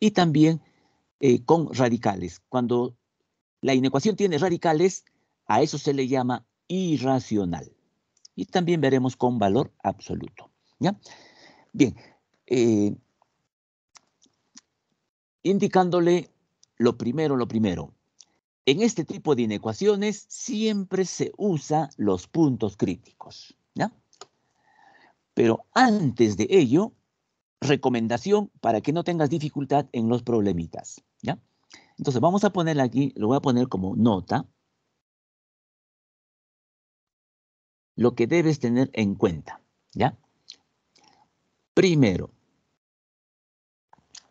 y también eh, con radicales. Cuando la inecuación tiene radicales, a eso se le llama irracional. Y también veremos con valor absoluto. ¿ya? Bien, eh, indicándole lo primero, lo primero. En este tipo de inecuaciones siempre se usa los puntos críticos. ¿ya? Pero antes de ello, recomendación para que no tengas dificultad en los problemitas, ¿ya? Entonces vamos a poner aquí, lo voy a poner como nota. Lo que debes tener en cuenta, ¿ya? Primero,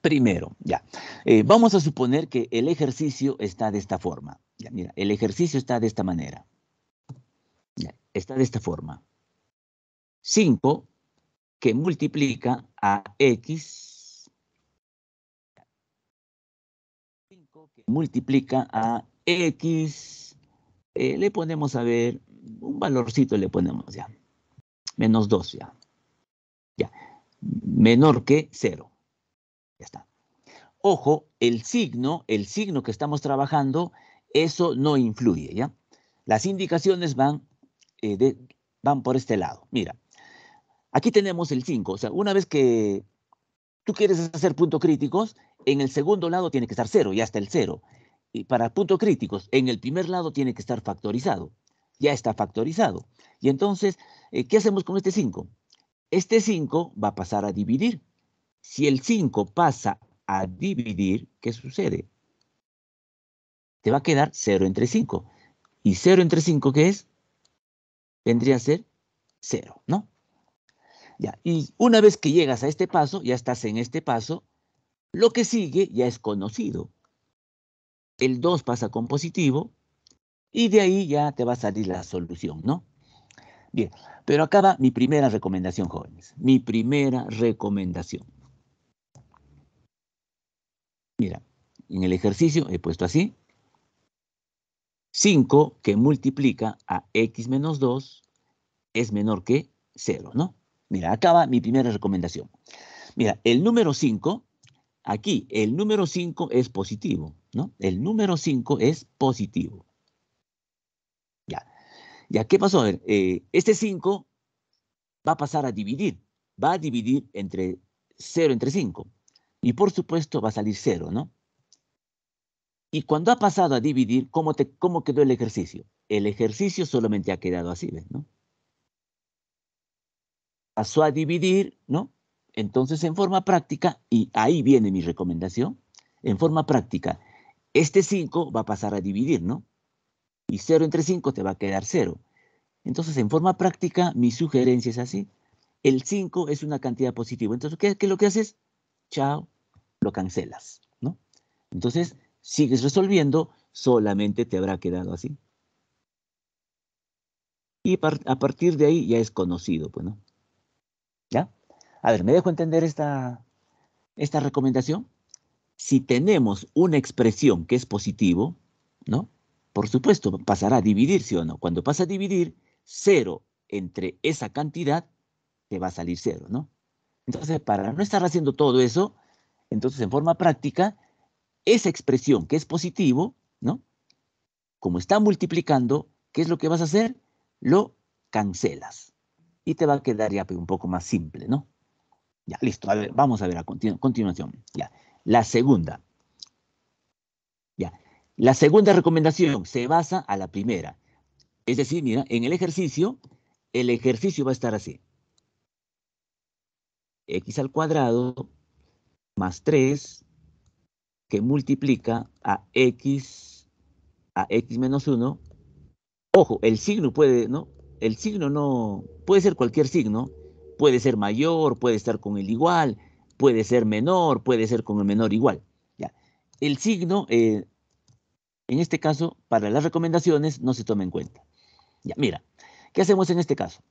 primero, ya. Eh, vamos a suponer que el ejercicio está de esta forma. el ejercicio está de esta manera. está de esta forma. Cinco que multiplica a x que multiplica a x, eh, le ponemos a ver, un valorcito le ponemos ya, menos 2 ya, ya, menor que 0, ya está. Ojo, el signo, el signo que estamos trabajando, eso no influye, ¿ya? Las indicaciones van, eh, van por este lado. Mira, Aquí tenemos el 5, o sea, una vez que tú quieres hacer puntos críticos, en el segundo lado tiene que estar 0, ya está el 0. Y para puntos críticos, en el primer lado tiene que estar factorizado, ya está factorizado. Y entonces, eh, ¿qué hacemos con este 5? Este 5 va a pasar a dividir. Si el 5 pasa a dividir, ¿qué sucede? Te va a quedar 0 entre 5. ¿Y 0 entre 5 qué es? Vendría a ser 0, ¿no? y una vez que llegas a este paso, ya estás en este paso, lo que sigue ya es conocido. El 2 pasa con positivo y de ahí ya te va a salir la solución, ¿no? Bien, pero acaba mi primera recomendación, jóvenes. Mi primera recomendación. Mira, en el ejercicio he puesto así. 5 que multiplica a x menos 2 es menor que 0, ¿no? Mira, acaba mi primera recomendación. Mira, el número 5, aquí, el número 5 es positivo, ¿no? El número 5 es positivo. Ya. Ya, ¿qué pasó? Eh, este 5 va a pasar a dividir. Va a dividir entre 0 entre 5. Y por supuesto va a salir 0, ¿no? Y cuando ha pasado a dividir, ¿cómo, te, ¿cómo quedó el ejercicio? El ejercicio solamente ha quedado así, ¿ves? ¿no? pasó a dividir, ¿no? Entonces, en forma práctica, y ahí viene mi recomendación, en forma práctica, este 5 va a pasar a dividir, ¿no? Y 0 entre 5 te va a quedar 0. Entonces, en forma práctica, mi sugerencia es así. El 5 es una cantidad positiva. Entonces, ¿qué, es lo que haces? Chao, lo cancelas, ¿no? Entonces, sigues resolviendo, solamente te habrá quedado así. Y a partir de ahí ya es conocido, pues, ¿no? A ver, ¿me dejo entender esta, recomendación? Si tenemos una expresión que es positivo, ¿no? Por supuesto, pasará a dividirse o no? Cuando pasa a dividir, cero entre esa cantidad, te va a salir cero, ¿no? Entonces, para no estar haciendo todo eso, entonces en forma práctica, esa expresión que es positivo, ¿no? Como está multiplicando, ¿qué es lo que vas a hacer? Lo cancelas y te va a quedar ya un poco más simple, ¿no? Ya, listo. vamos a ver a continuación. Ya, la segunda. Ya, la segunda recomendación se basa a la primera. Es decir, mira, en el ejercicio, el ejercicio va a estar así. X al cuadrado más 3 que multiplica a X a X menos 1. Ojo, el signo puede, ¿no? el signo no puede ser cualquier signo, puede ser mayor, puede estar con el igual, puede ser menor, puede ser con el menor igual. Ya. El signo, eh, en este caso, para las recomendaciones no se toma en cuenta. Ya, mira, ¿qué hacemos en este caso?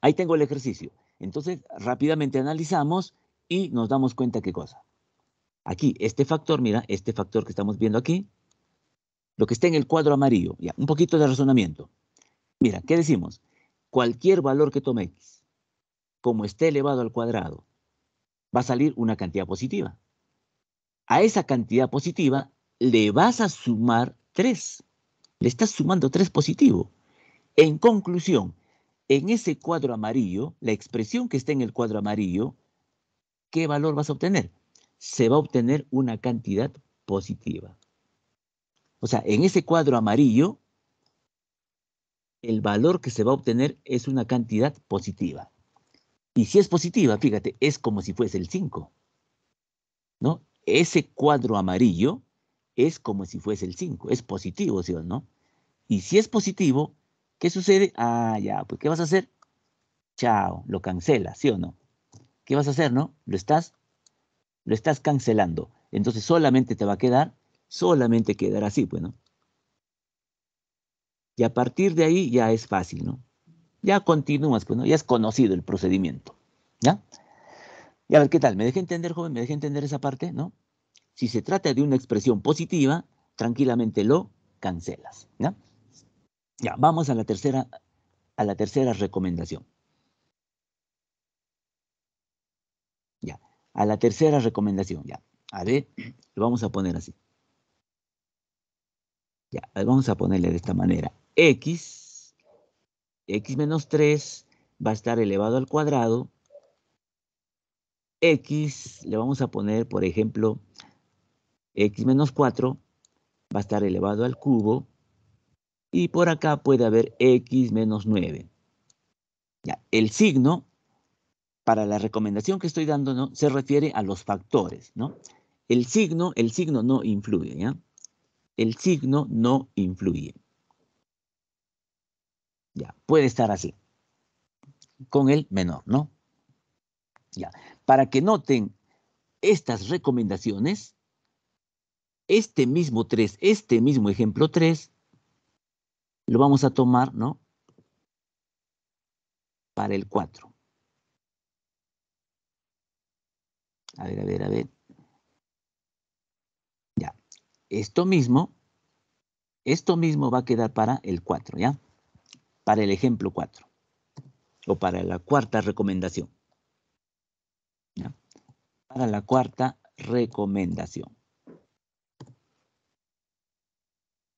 Ahí tengo el ejercicio. Entonces, rápidamente analizamos y nos damos cuenta qué cosa. Aquí, este factor, mira, este factor que estamos viendo aquí, lo que está en el cuadro amarillo, ya, un poquito de razonamiento. Mira, ¿qué decimos? Cualquier valor que tome X, como esté elevado al cuadrado, va a salir una cantidad positiva. A esa cantidad positiva le vas a sumar 3. Le estás sumando 3 positivo. En conclusión, en ese cuadro amarillo, la expresión que está en el cuadro amarillo, ¿qué valor vas a obtener? Se va a obtener una cantidad positiva. O sea, en ese cuadro amarillo el valor que se va a obtener es una cantidad positiva. Y si es positiva, fíjate, es como si fuese el 5. ¿No? Ese cuadro amarillo es como si fuese el 5, es positivo, ¿sí o no? Y si es positivo, ¿qué sucede? Ah, ya, pues ¿qué vas a hacer? Chao, lo cancela, ¿sí o no? ¿Qué vas a hacer, no? Lo estás lo estás cancelando. Entonces solamente te va a quedar, solamente quedará así, pues, ¿no? Y a partir de ahí ya es fácil, ¿no? Ya continúas, pues, ¿no? Ya es conocido el procedimiento, ¿ya? Y a ver, ¿qué tal? ¿Me deja entender, joven? ¿Me deje entender esa parte, no? Si se trata de una expresión positiva, tranquilamente lo cancelas, ¿ya? Ya, vamos a la tercera, a la tercera recomendación. Ya, a la tercera recomendación, ya. A ver, lo vamos a poner así. Ya, vamos a ponerle de esta manera x, x menos 3 va a estar elevado al cuadrado. x le vamos a poner, por ejemplo, x menos 4 va a estar elevado al cubo. Y por acá puede haber x menos 9. el signo para la recomendación que estoy dando ¿no? se refiere a los factores, ¿no? El signo, el signo no influye, ¿ya? El signo no influye. Ya, puede estar así. Con el menor, ¿no? Ya. Para que noten estas recomendaciones, este mismo 3, este mismo ejemplo 3, lo vamos a tomar, ¿no? Para el 4. A ver, a ver, a ver. Ya. Esto mismo, esto mismo va a quedar para el 4, ¿ya? para el ejemplo 4 o para la cuarta recomendación. Para la cuarta recomendación.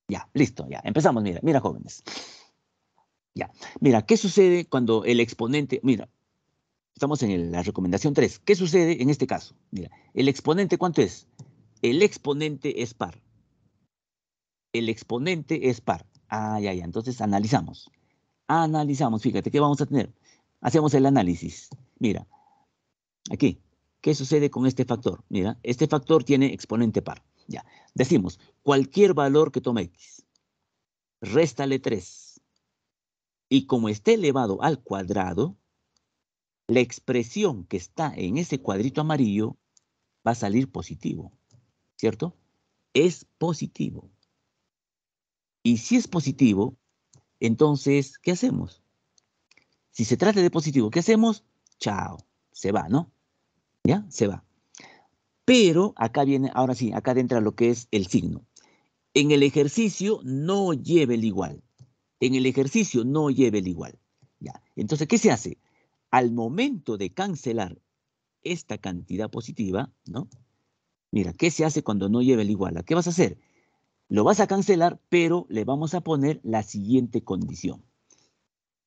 Ya, listo, ya, empezamos, mira, mira jóvenes. Ya, mira, ¿qué sucede cuando el exponente, mira, estamos en la recomendación 3, ¿qué sucede en este caso? Mira, el exponente, ¿cuánto es? El exponente es par. El exponente es par. Ah, ya, ya, entonces analizamos analizamos, fíjate, ¿qué vamos a tener? Hacemos el análisis. Mira, aquí, ¿qué sucede con este factor? Mira, este factor tiene exponente par. Ya, decimos, cualquier valor que tome x, réstale 3. Y como esté elevado al cuadrado, la expresión que está en ese cuadrito amarillo va a salir positivo, ¿cierto? Es positivo. Y si es positivo, entonces, ¿qué hacemos? Si se trata de positivo, ¿qué hacemos? Chao, se va, ¿no? ¿Ya? Se va. Pero acá viene, ahora sí, acá entra lo que es el signo. En el ejercicio no lleve el igual. En el ejercicio no lleve el igual. ¿Ya? Entonces, ¿qué se hace? Al momento de cancelar esta cantidad positiva, ¿no? Mira, ¿qué se hace cuando no lleve el igual? ¿A ¿Qué vas a hacer? Lo vas a cancelar, pero le vamos a poner la siguiente condición.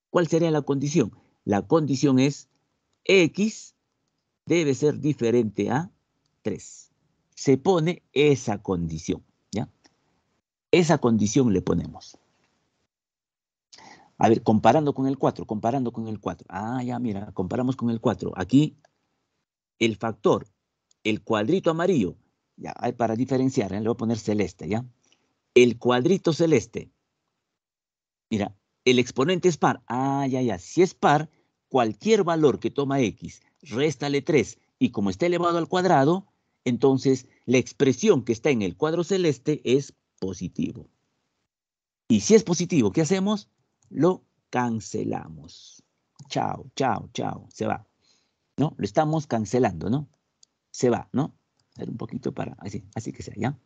¿Cuál sería la condición? La condición es X debe ser diferente a 3. Se pone esa condición, ¿ya? Esa condición le ponemos. A ver, comparando con el 4, comparando con el 4. Ah, ya, mira, comparamos con el 4. Aquí, el factor, el cuadrito amarillo, ya, para diferenciar, ¿eh? le voy a poner celeste, ¿ya? el cuadrito celeste. Mira, el exponente es par. Ah, ya, ya. Si es par, cualquier valor que toma x, réstale 3, y como está elevado al cuadrado, entonces la expresión que está en el cuadro celeste es positivo. Y si es positivo, ¿qué hacemos? Lo cancelamos. Chao, chao, chao. Se va. ¿No? Lo estamos cancelando, ¿no? Se va, ¿no? A ver un poquito para... Así, así que sea, ¿ya?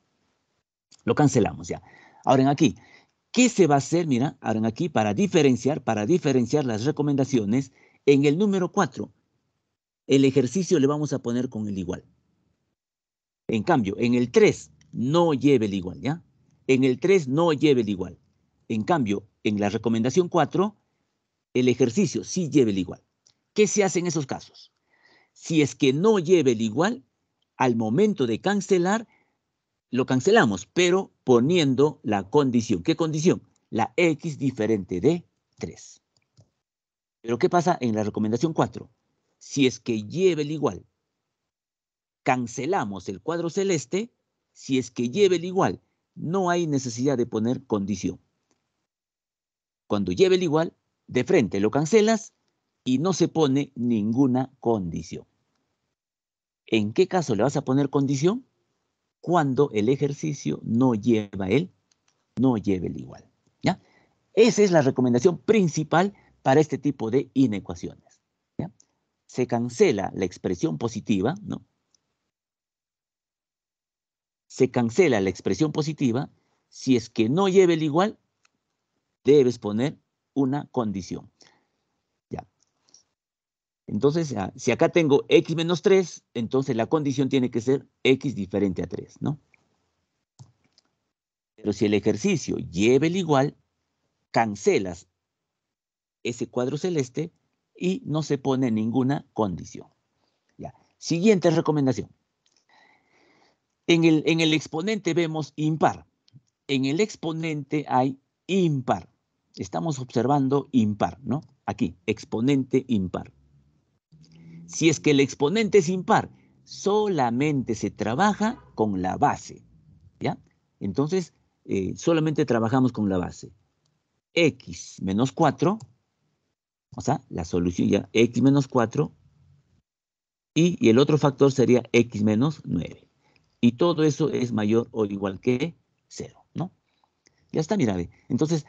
Lo cancelamos ya. Ahora en aquí, ¿qué se va a hacer? Mira, ahora en aquí para diferenciar, para diferenciar las recomendaciones, en el número 4, el ejercicio le vamos a poner con el igual. En cambio, en el 3, no lleve el igual, ¿ya? En el 3, no lleve el igual. En cambio, en la recomendación 4, el ejercicio sí lleve el igual. ¿Qué se hace en esos casos? Si es que no lleve el igual, al momento de cancelar, lo cancelamos, pero poniendo la condición. ¿Qué condición? La x diferente de 3. Pero ¿qué pasa en la recomendación 4? Si es que lleve el igual, cancelamos el cuadro celeste. Si es que lleve el igual, no hay necesidad de poner condición. Cuando lleve el igual, de frente lo cancelas y no se pone ninguna condición. ¿En qué caso le vas a poner condición? cuando el ejercicio no lleva el, no lleve el igual. ¿ya? Esa es la recomendación principal para este tipo de inecuaciones. Se cancela la expresión positiva, ¿no? Se cancela la expresión positiva. Si es que no lleve el igual, debes poner una condición. Entonces, ah, si acá tengo x menos 3, entonces la condición tiene que ser x diferente a 3, ¿no? Pero si el ejercicio lleva el igual, cancelas ese cuadro celeste y no se pone ninguna condición. Ya. Siguiente recomendación. el, en el exponente vemos impar. En el exponente hay impar. Estamos observando impar, ¿no? Aquí, exponente impar. Si es que el exponente es impar, solamente se trabaja con la base. ¿Ya? Entonces, eh, solamente trabajamos con la base. X menos 4, o sea, la solución ya, X menos 4, y, el otro factor sería X menos 9. Y todo eso es mayor o igual que 0, ¿no? Ya está, mira, entonces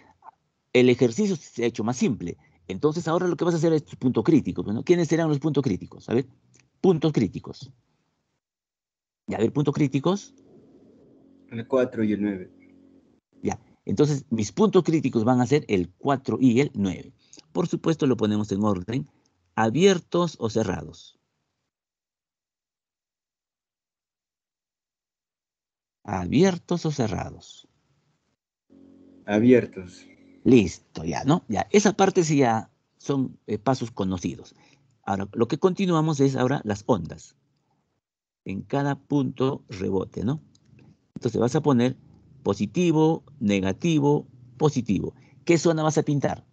el ejercicio se ha hecho más simple. Entonces ahora lo que vas a hacer es puntos punto crítico. ¿quiénes serán los puntos críticos? A ver, puntos críticos. Ya, a ver, puntos críticos. El 4 y el 9. Ya, entonces mis puntos críticos van a ser el 4 y el 9. Por supuesto lo ponemos en orden, abiertos o cerrados. Abiertos o cerrados. Abiertos. Listo, ya, ¿no? Ya, esa parte sí ya son eh, pasos conocidos. Ahora, lo que continuamos es ahora las ondas. En cada punto rebote, ¿no? Entonces vas a poner positivo, negativo, positivo. ¿Qué zona vas a pintar?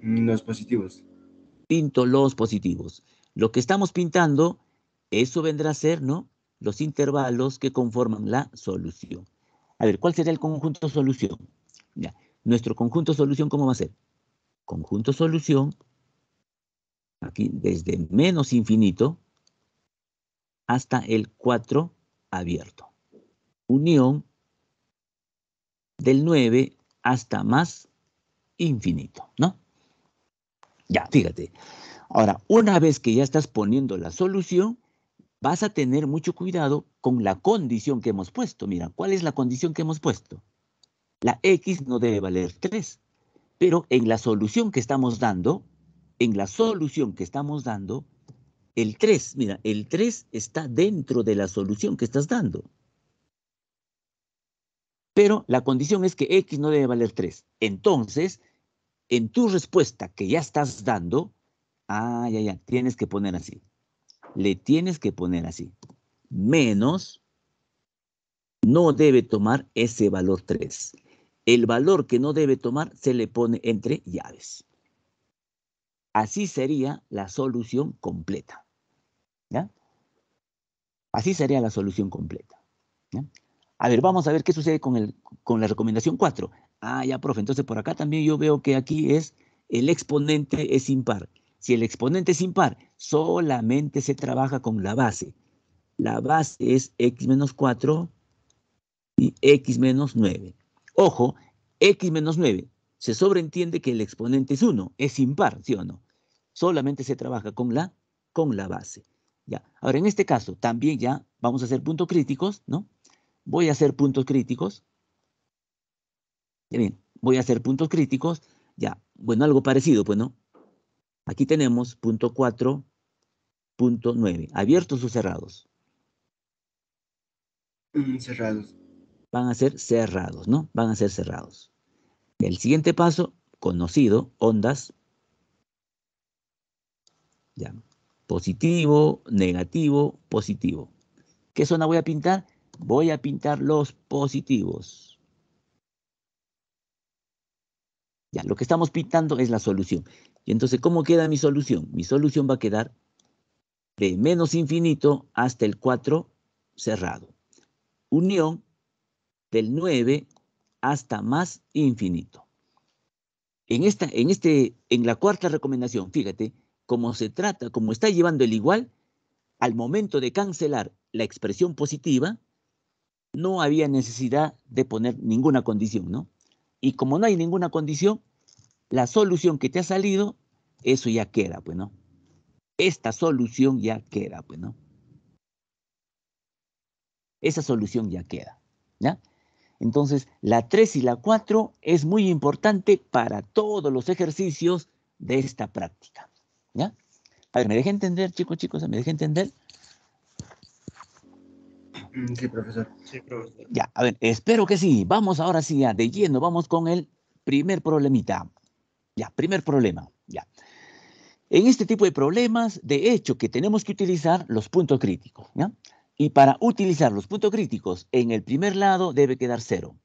Los positivos. Pinto los positivos. Lo que estamos pintando, eso vendrá a ser, ¿no? Los intervalos que conforman la solución. A ver, ¿cuál sería el conjunto solución? Nuestro conjunto solución, ¿cómo va a ser? Conjunto solución, aquí desde menos infinito hasta el 4 abierto. Unión del 9 hasta más infinito, ¿no? Ya, fíjate. Ahora, una vez que ya estás poniendo la solución, vas a tener mucho cuidado con la condición que hemos puesto. Mira, ¿cuál es la condición que hemos puesto? la X no debe valer 3. Pero en la solución que estamos dando, en la solución que estamos dando, el 3, mira, el 3 está dentro de la solución que estás dando. Pero la condición es que X no debe valer 3. Entonces, en tu respuesta que ya estás dando, ah, ya, ya, tienes que poner así. Le tienes que poner así. Menos no debe tomar ese valor 3 el valor que no debe tomar se le pone entre llaves. Así sería la solución completa. ¿ya? Así sería la solución completa. A ver, vamos a ver qué sucede con, con la recomendación 4. Ah, ya, profe, entonces por acá también yo veo que aquí es el exponente es impar. Si el exponente es impar, solamente se trabaja con la base. La base es x menos 4 y x menos 9. Ojo, x menos 9. Se sobreentiende que el exponente es 1, es impar, ¿sí o no? Solamente se trabaja con la, con la base. Ya. Ahora, en este caso, también ya vamos a hacer puntos críticos, ¿no? Voy a hacer puntos críticos. bien, voy a hacer puntos críticos. Ya, bueno, algo parecido, pues, ¿no? Aquí tenemos punto 4, punto 9. ¿Abiertos o cerrados? Mm, cerrados van a ser cerrados, ¿no? Van a ser cerrados. El siguiente paso, conocido, ondas. Ya. Positivo, negativo, positivo. ¿Qué zona voy a pintar? Voy a pintar los positivos. Ya, lo que estamos pintando es la solución. Y entonces, ¿cómo queda mi solución? Mi solución va a quedar de menos infinito hasta el 4 cerrado. Unión del 9 hasta más infinito. En, esta, en, este, en la cuarta recomendación, fíjate, como se trata, como está llevando el igual, al momento de cancelar la expresión positiva, no había necesidad de poner ninguna condición, ¿no? Y como no hay ninguna condición, la solución que te ha salido, eso ya queda, pues, ¿no? Esta solución ya queda, pues, ¿no? Esa solución ya queda, ¿ya? Entonces, la 3 y la 4 es muy importante para todos los ejercicios de esta práctica. ¿Ya? A ver, ¿me deja entender, chicos, chicos? ¿Me deja entender? Mm, sí, profesor. Sí, profesor. Ya, a ver, espero que sí. Vamos ahora sí, ya, de lleno, vamos con el primer problemita. Ya, primer problema, ya. En este tipo de problemas, de hecho, que tenemos que utilizar los puntos críticos, ¿ya? Y para utilizar los puntos críticos, en el primer lado debe quedar cero.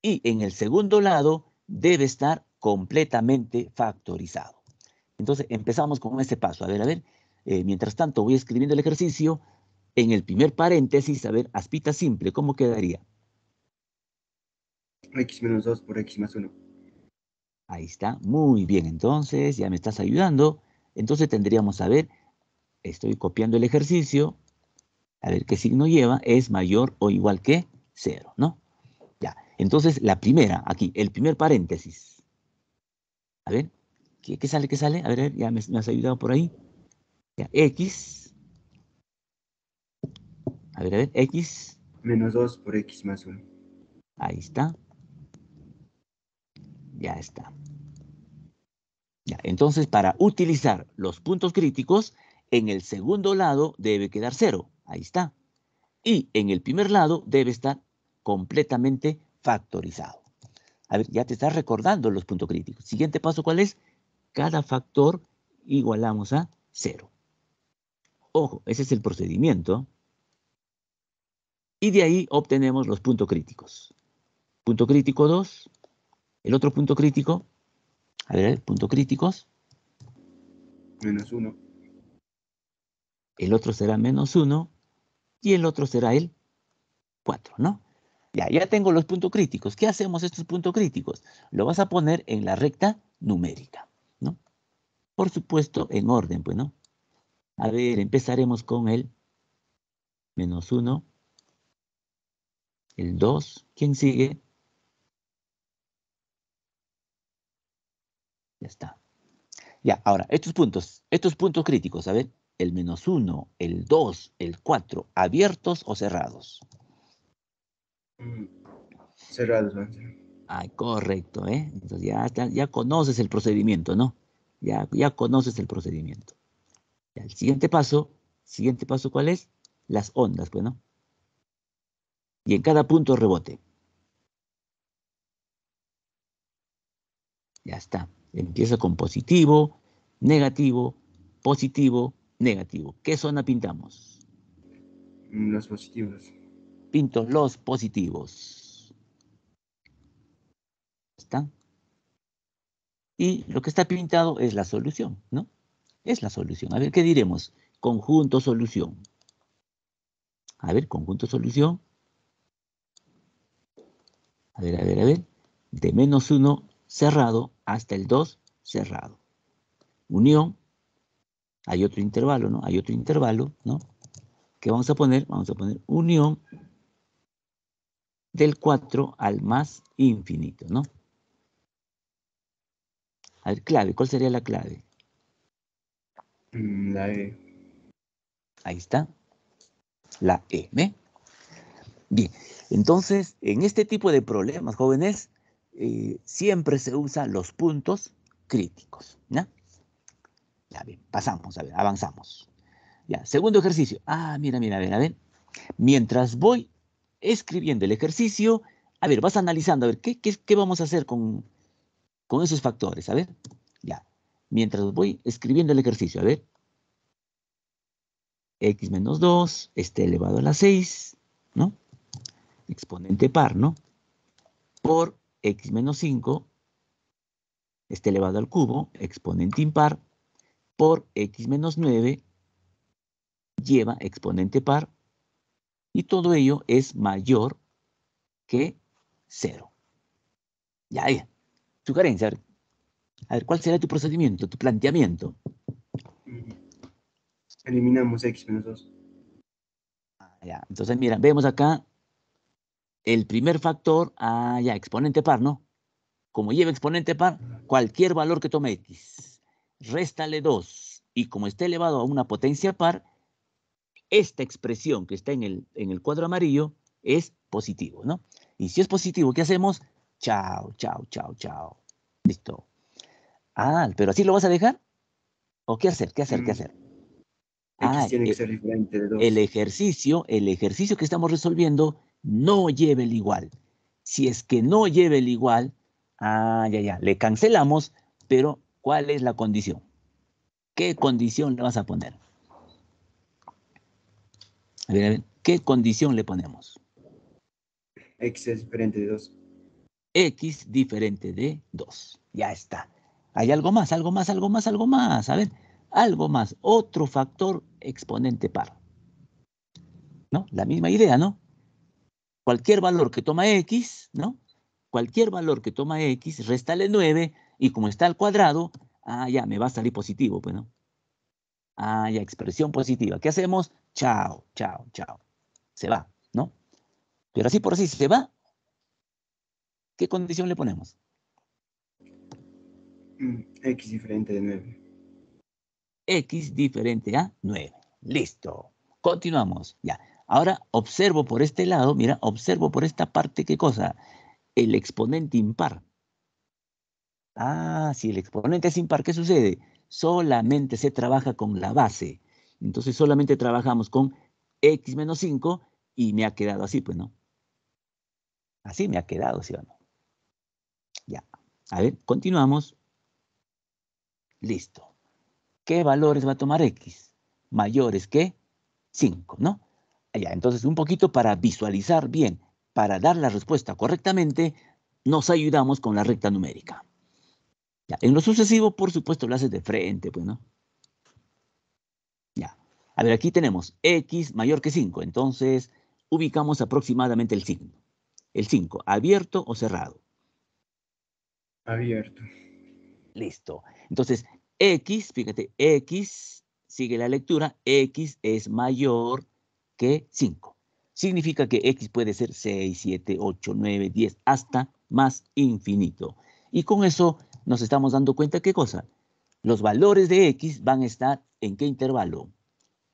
Y en el segundo lado debe estar completamente factorizado. Entonces empezamos con este paso. A ver, a ver. Eh, mientras tanto voy escribiendo el ejercicio. En el primer paréntesis, a ver, aspita simple, ¿cómo quedaría? x menos 2 por x más 1. Ahí está, muy bien, entonces ya me estás ayudando. Entonces tendríamos, a ver, estoy copiando el ejercicio, a ver qué signo lleva, es mayor o igual que cero, ¿no? Ya, entonces la primera, aquí, el primer paréntesis. A ver, ¿qué, sale, qué sale? A ver, ya me, has ayudado por ahí. Ya, X. A ver, a ver, X. Menos 2 por X más 1. Ahí está. Ya está. Ya, entonces para utilizar los puntos críticos, en el segundo lado debe quedar cero. Ahí está. Y en el primer lado debe estar completamente factorizado. A ver, ya te estás recordando los puntos críticos. Siguiente paso, ¿cuál es? Cada factor igualamos a cero. Ojo, ese es el procedimiento. Y de ahí obtenemos los puntos críticos. Punto crítico 2. El otro punto crítico. A ver, puntos críticos. Menos 1. El otro será menos 1 y el otro será el 4, ¿no? Ya, ya tengo los puntos críticos. ¿Qué hacemos estos puntos críticos? Lo vas a poner en la recta numérica, ¿no? Por supuesto, en orden, pues, ¿no? A ver, empezaremos con el menos 1, el 2. ¿Quién sigue? Ya está. Ya, ahora, estos puntos, estos puntos críticos, a ver el menos 1, el 2, el 4, abiertos o cerrados. Mm, cerrados, Ah, correcto, ¿eh? Entonces ya, ya conoces el procedimiento, ¿no? Ya, ya conoces el procedimiento. el siguiente paso, siguiente paso, ¿cuál es? Las ondas, bueno. Pues, y en cada punto rebote. Ya está. Empieza con positivo, negativo, positivo, negativo. ¿Qué zona pintamos? Los positivos. Pinto los positivos. ¿Están? Y lo que está pintado es la solución, ¿no? Es la solución. A ver, ¿qué diremos? Conjunto solución. A ver, conjunto solución. A ver, a ver, a ver. De menos uno cerrado hasta el 2 cerrado. Unión hay otro intervalo, ¿no? Hay otro intervalo, ¿no? ¿Qué vamos a poner? Vamos a poner unión del 4 al más infinito, ¿no? A ver, clave, ¿cuál sería la clave? Mm, la E. Ahí está. La E, Bien, entonces, en este tipo de problemas, jóvenes, eh, siempre se usan los puntos críticos, ¿no? Ya, pasamos, a ver, avanzamos. Ya, segundo ejercicio. Ah, mira, mira, a ver, a ver. Mientras voy escribiendo el ejercicio, a ver, vas analizando, a ver, ¿qué, qué, vamos a hacer con, con esos factores? A ver, ya. Mientras voy escribiendo el ejercicio, a ver. X menos 2, este elevado a la 6, ¿no? Exponente par, ¿no? Por X menos 5, este elevado al cubo, exponente impar, por x menos 9 lleva exponente par y todo ello es mayor que 0. Ya, Sugerencia. A ver, ¿cuál será tu procedimiento, tu planteamiento? Mm-hmm. Eliminamos x menos 2. Ah, ya. Entonces, mira, vemos acá el primer factor, ah, ya, exponente par, ¿no? Como lleva exponente par, cualquier valor que tome x réstale 2 y como está elevado a una potencia par, esta expresión que está en el, en el cuadro amarillo es positivo, ¿no? Y si es positivo, ¿qué hacemos? Chao, chao, chao, chao. Listo. Ah, pero así lo vas a dejar. ¿O qué hacer? ¿Qué hacer? ¿Qué mm. hacer? Ah, tiene que ser diferente de dos. El ejercicio, el ejercicio que estamos resolviendo no lleve el igual. Si es que no lleve el igual, ah, ya, ya, le cancelamos, pero ¿Cuál es la condición? ¿Qué condición le vas a poner? A ver, a ver, ¿qué condición le ponemos? X es diferente de 2. X diferente de 2. Ya está. Hay algo más, algo más, algo más, algo más. A ver, algo más. Otro factor exponente par. ¿No? La misma idea, ¿no? Cualquier valor que toma X, ¿no? Cualquier valor que toma X, restale 9, y como está al cuadrado, ah, ya, me va a salir positivo, pues, ¿no? Ah, ya, expresión positiva. ¿Qué hacemos? Chao, chao, chao. Se va, ¿no? Pero así por así se va. ¿Qué condición le ponemos? Mm, X diferente de 9. X diferente a 9. Listo. Continuamos. Ya. Ahora observo por este lado, mira, observo por esta parte qué cosa. El exponente impar. Ah, si el exponente es impar, ¿qué sucede? Solamente se trabaja con la base. Entonces solamente trabajamos con x menos 5 y me ha quedado así, pues, ¿no? Así me ha quedado, ¿sí o no? Ya. A ver, continuamos. Listo. ¿Qué valores va a tomar x? Mayores que 5, ¿no? Ya, entonces un poquito para visualizar bien, para dar la respuesta correctamente, nos ayudamos con la recta numérica en lo sucesivo, por supuesto, lo haces de frente, pues, ¿no? Ya. A ver, aquí tenemos x mayor que 5. Entonces, ubicamos aproximadamente el signo. El 5, ¿abierto o cerrado? Abierto. Listo. Entonces, x, fíjate, x, sigue la lectura, x es mayor que 5. Significa que x puede ser 6, 7, 8, 9, 10, hasta más infinito. Y con eso nos estamos dando cuenta qué cosa. Los valores de X van a estar en qué intervalo.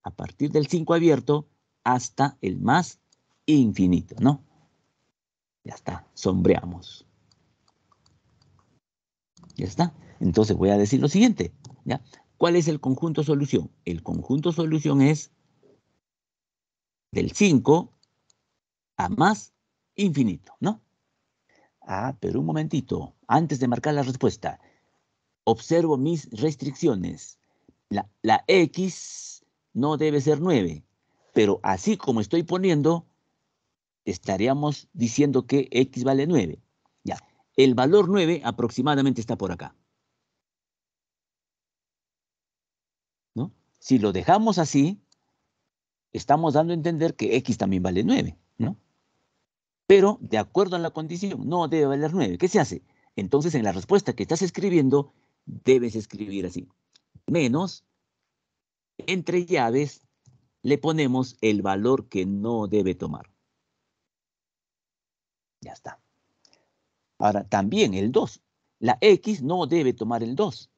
A partir del 5 abierto hasta el más infinito, ¿no? Ya está, sombreamos. Ya está. Entonces voy a decir lo siguiente. ¿ya? ¿Cuál es el conjunto solución? El conjunto solución es del 5 a más infinito, ¿no? Ah, pero un momentito. Antes de marcar la respuesta, observo mis restricciones. La, X no debe ser 9, pero así como estoy poniendo, estaríamos diciendo que X vale 9. Ya, el valor 9 aproximadamente está por acá. Si lo dejamos así, estamos dando a entender que X también vale 9, Pero, de acuerdo a la condición, no debe valer 9. ¿Qué se hace? Entonces, en la respuesta que estás escribiendo, debes escribir así. Menos, entre llaves, le ponemos el valor que no debe tomar. Ya está. Ahora, también el 2. La X no debe tomar el 2.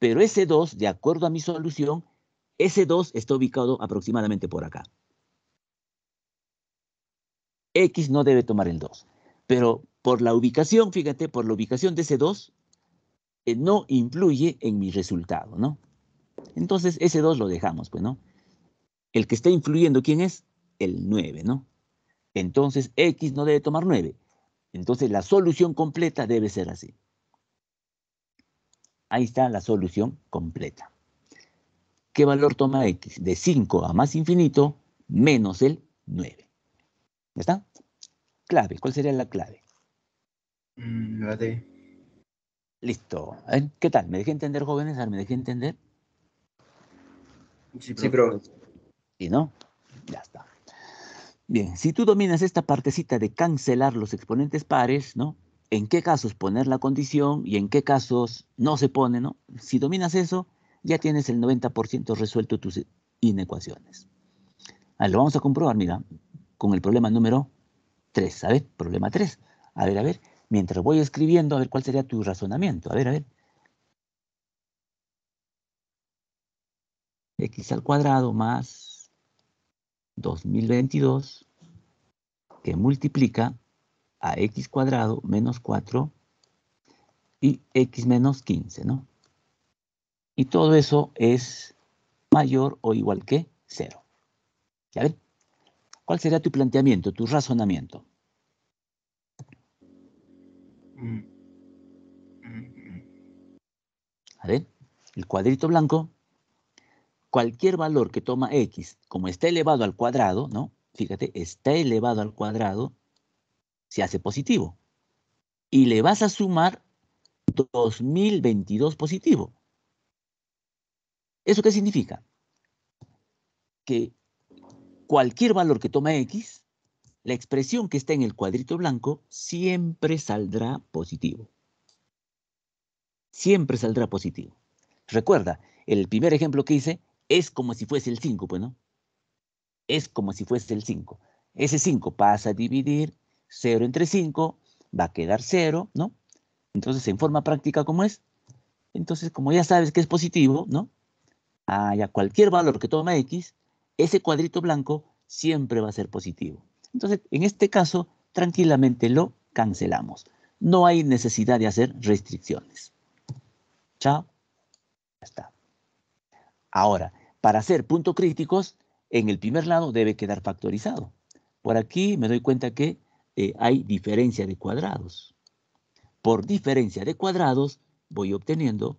Pero ese 2, de acuerdo a mi solución, ese 2 está ubicado aproximadamente por acá. X no debe tomar el 2. Pero por la ubicación, fíjate, por la ubicación de ese 2, no influye en mi resultado, ¿no? Entonces, ese 2 lo dejamos, pues, ¿no? El que está influyendo, ¿quién es? El 9, ¿no? Entonces, X no debe tomar 9. Entonces, la solución completa debe ser así. Ahí está la solución completa. ¿Qué valor toma X? De 5 a más infinito menos el 9. ¿Ya está? Clave. ¿Cuál sería la clave? Mm, Listo. ¿Qué tal? ¿Me dejé entender, jóvenes? ¿Me dejé entender? Sí, pero... y no, ya está. Bien, si tú dominas esta partecita de cancelar los exponentes pares, ¿no? ¿En qué casos poner la condición y en qué casos no se pone, ¿no? Si dominas eso, ya tienes el 90% resuelto tus inecuaciones. A lo vamos a comprobar, mira, con el problema número 3, A ver, Problema 3. A ver, a ver mientras voy escribiendo, a ver cuál sería tu razonamiento. A ver, a ver. X al cuadrado más 2022 que multiplica a X cuadrado menos 4 y X menos 15, ¿no? Y todo eso es mayor o igual que 0. A ver, ¿Cuál sería tu planteamiento, tu razonamiento? ver, El cuadrito blanco, cualquier valor que toma x, como está elevado al cuadrado, ¿no? Fíjate, está elevado al cuadrado, se hace positivo. Y le vas a sumar 2022 positivo. ¿Eso qué significa? Que cualquier valor que toma x la expresión que está en el cuadrito blanco siempre saldrá positivo. Siempre saldrá positivo. Recuerda, el primer ejemplo que hice es como si fuese el 5, pues, ¿no? Es como si fuese el 5. Ese 5 pasa a dividir 0 entre 5, va a quedar 0, ¿no? Entonces, en forma práctica, ¿cómo es? Entonces, como ya sabes que es positivo, ¿no? Ah, cualquier valor que tome X, ese cuadrito blanco siempre va a ser positivo. Entonces, en este caso, tranquilamente lo cancelamos. No hay necesidad de hacer restricciones. Chao. Ya está. Ahora, para hacer puntos críticos, en el primer lado debe quedar factorizado. Por aquí me doy cuenta que eh, hay diferencia de cuadrados. Por diferencia de cuadrados voy obteniendo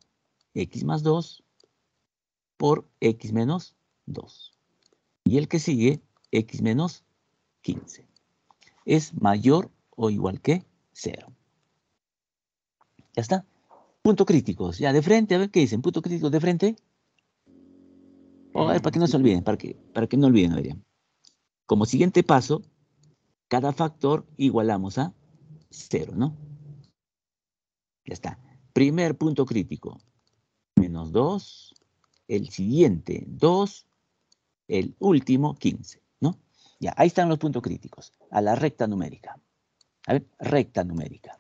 x más 2 por x menos 2. Y el que sigue, x menos 15. Es mayor o igual que 0. Ya está. Punto crítico. Ya de frente, a ver qué dicen. Punto crítico de frente. a oh, ver, para que no se olviden, para que, para que no olviden, a Como siguiente paso, cada factor igualamos a 0, ¿no? Ya está. Primer punto crítico, menos 2. El siguiente, 2. El último, 15 ahí están los puntos críticos, a la recta numérica. A ver, recta numérica.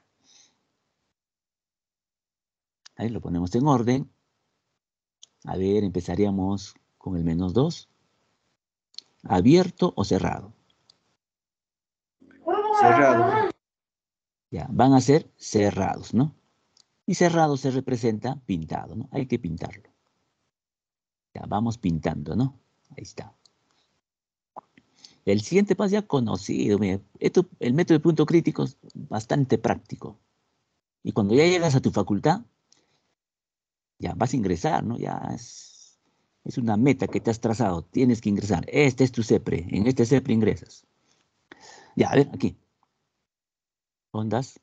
Ahí lo ponemos en orden. A ver, empezaríamos con el menos 2. ¿Abierto o cerrado? Cerrado. Ya, van a ser cerrados, ¿no? Y cerrado se representa pintado, ¿no? Hay que pintarlo. Ya, vamos pintando, ¿no? Ahí está. El siguiente paso ya conocido, el método de punto crítico es bastante práctico. Y cuando ya llegas a tu facultad, ya vas a ingresar, ¿no? Ya es, una meta que te has trazado, tienes que ingresar. Este es tu CEPRE, en este CEPRE ingresas. Ya, a ver, aquí. Ondas.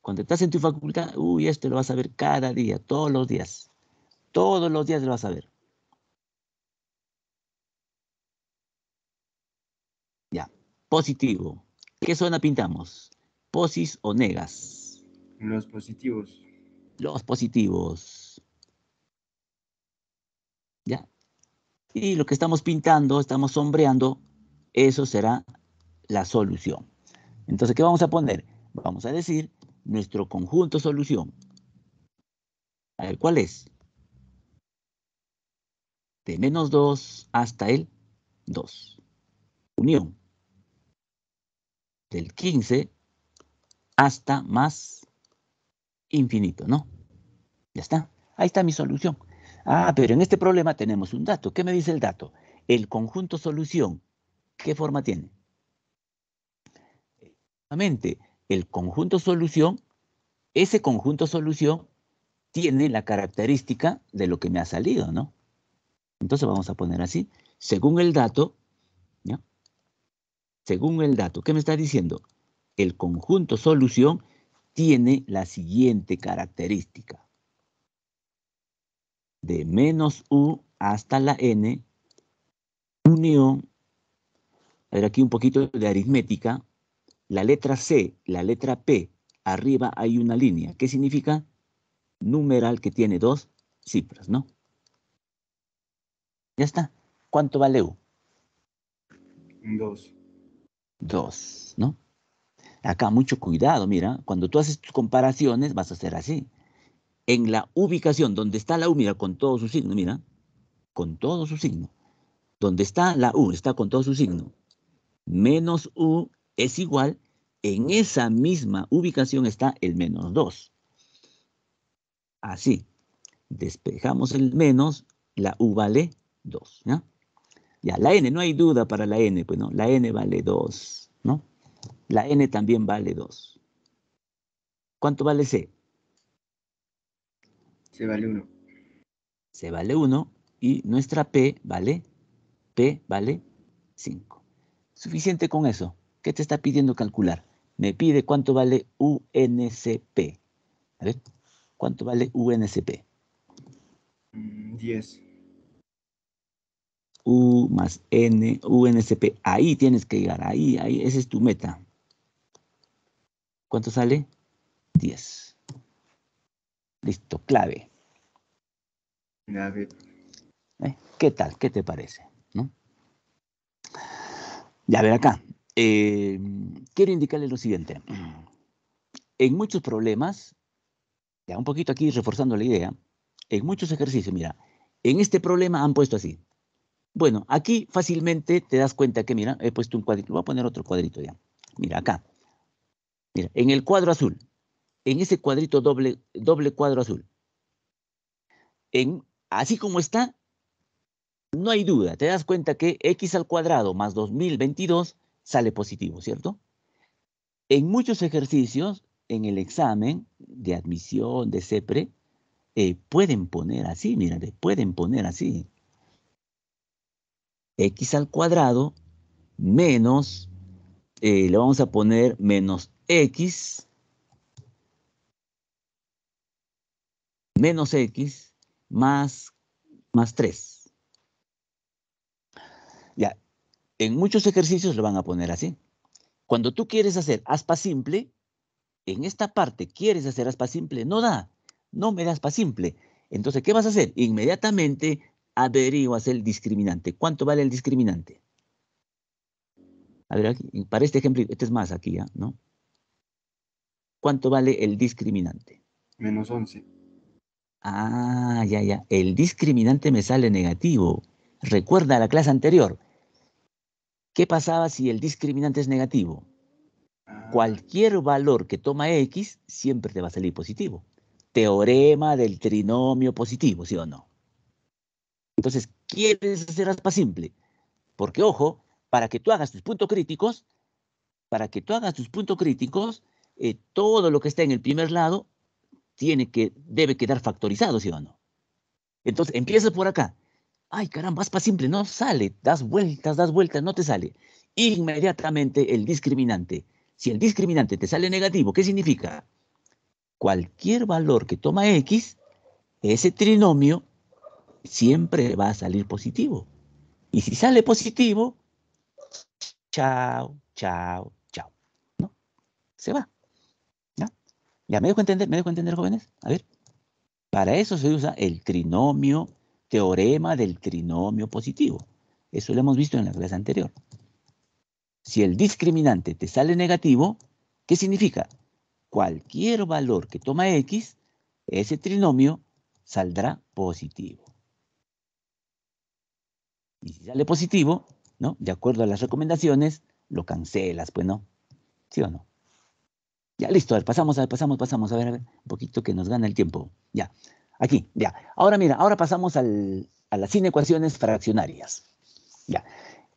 Cuando estás en tu facultad, uy, esto lo vas a ver cada día, todos los días. Todos los días lo vas a ver. Positivo. ¿Qué zona pintamos? ¿Posis o negas? Los positivos. Los positivos. ¿Ya? Y lo que estamos pintando, estamos sombreando, eso será la solución. Entonces, ¿qué vamos a poner? Vamos a decir nuestro conjunto solución. A ver, ¿cuál es? De menos 2 hasta el 2. Unión del 15 hasta más infinito, ¿no? Ya está. Ahí está mi solución. Ah, pero en este problema tenemos un dato. ¿Qué me dice el dato? El conjunto solución, ¿qué forma tiene? Nuevamente, el conjunto solución, ese conjunto solución tiene la característica de lo que me ha salido, ¿no? Entonces vamos a poner así. Según el dato, según el dato. ¿Qué me está diciendo? El conjunto solución tiene la siguiente característica. De menos u hasta la n, unión, a ver aquí un poquito de aritmética, la letra C, la letra P, arriba hay una línea. ¿Qué significa? Numeral que tiene dos cifras, ¿no? Ya está. ¿Cuánto vale U? Dos. 2, ¿no? Acá mucho cuidado, mira, cuando tú haces tus comparaciones vas a hacer así. En la ubicación donde está la U, mira, con todo su signo, mira, con todo su signo. Donde está la U, está con todo su signo. Menos U es igual, en esa misma ubicación está el menos 2. Así, despejamos el menos, la U vale 2, ¿ya? Ya, la n, no hay duda para la n, pues no, la n vale 2, ¿no? La n también vale 2. ¿Cuánto vale c? C vale 1. C vale 1 y nuestra p vale, p vale 5. Suficiente con eso. ¿Qué te está pidiendo calcular? Me pide cuánto vale UNCP. A ver, ¿cuánto vale UNCP? 10. Mm, U más N, UNSP. Ahí tienes que llegar, ahí, ahí, esa es tu meta. ¿Cuánto sale? 10. Listo, clave. Eh, ¿Qué tal? ¿Qué te parece? ¿No? Ya ver acá. Eh, quiero indicarles lo siguiente. En muchos problemas, ya un poquito aquí reforzando la idea, en muchos ejercicios, mira, en este problema han puesto así. Bueno, aquí fácilmente te das cuenta que, mira, he puesto un cuadrito, voy a poner otro cuadrito ya. Mira, acá. Mira, en el cuadro azul, en ese cuadrito doble, doble cuadro azul, en, así como está, no hay duda, te das cuenta que x al cuadrado más 2022 sale positivo, ¿cierto? En muchos ejercicios, en el examen de admisión, de CEPRE, eh, pueden poner así, mira, pueden poner así x al cuadrado menos, eh, le vamos a poner menos x, menos x más, más 3. Ya, en muchos ejercicios lo van a poner así. Cuando tú quieres hacer aspa simple, en esta parte quieres hacer aspa simple, no da, no me da aspa simple. Entonces, ¿qué vas a hacer? Inmediatamente averiguas el discriminante. ¿Cuánto vale el discriminante? A ver, aquí, para este ejemplo, este es más aquí, ¿ah? ¿no? ¿Cuánto vale el discriminante? Menos 11. Ah, ya, ya. El discriminante me sale negativo. Recuerda la clase anterior. ¿Qué pasaba si el discriminante es negativo? Ah. Cualquier valor que toma X siempre te va a salir positivo. Teorema del trinomio positivo, ¿sí o no? Entonces, ¿quieres hacer aspa simple? Porque, ojo, para que tú hagas tus puntos críticos, para que tú hagas tus puntos críticos, eh, todo lo que está en el primer lado tiene que, debe quedar factorizado, ¿sí o no? Entonces, empiezas por acá. Ay, caramba, aspa simple, no sale. Das vueltas, das vueltas, no te sale. Inmediatamente el discriminante. Si el discriminante te sale negativo, ¿qué significa? Cualquier valor que toma X, ese trinomio siempre va a salir positivo. Y si sale positivo, chao, chao, chao. ¿No? Se va. ¿Ya? ¿Ya me dejo entender, me dejo entender, jóvenes? A ver. Para eso se usa el trinomio, teorema del trinomio positivo. Eso lo hemos visto en la clase anterior. Si el discriminante te sale negativo, ¿qué significa? Cualquier valor que toma X, ese trinomio saldrá positivo. Y si sale positivo, ¿no? De acuerdo a las recomendaciones, lo cancelas, pues, ¿no? ¿Sí o no? Ya, listo, a pasamos, a ver, pasamos, pasamos, a ver, a ver, un poquito que nos gana el tiempo. Ya, aquí, ya. Ahora mira, ahora pasamos a las inecuaciones fraccionarias. Ya,